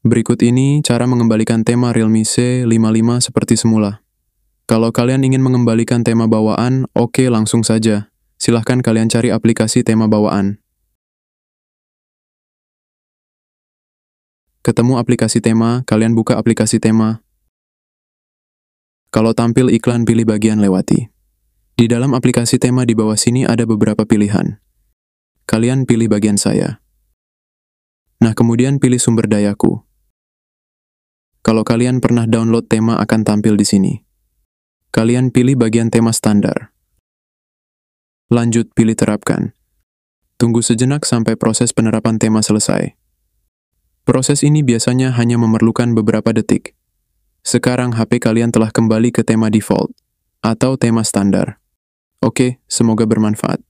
Berikut ini cara mengembalikan tema Realme C55 seperti semula. Kalau kalian ingin mengembalikan tema bawaan, oke okay, langsung saja. Silahkan kalian cari aplikasi tema bawaan. Ketemu aplikasi tema, kalian buka aplikasi tema. Kalau tampil iklan, pilih bagian lewati. Di dalam aplikasi tema di bawah sini ada beberapa pilihan. Kalian pilih bagian saya. Nah, kemudian pilih sumber dayaku. Kalau kalian pernah download tema akan tampil di sini. Kalian pilih bagian tema standar. Lanjut pilih terapkan. Tunggu sejenak sampai proses penerapan tema selesai. Proses ini biasanya hanya memerlukan beberapa detik. Sekarang HP kalian telah kembali ke tema default atau tema standar. Oke, semoga bermanfaat.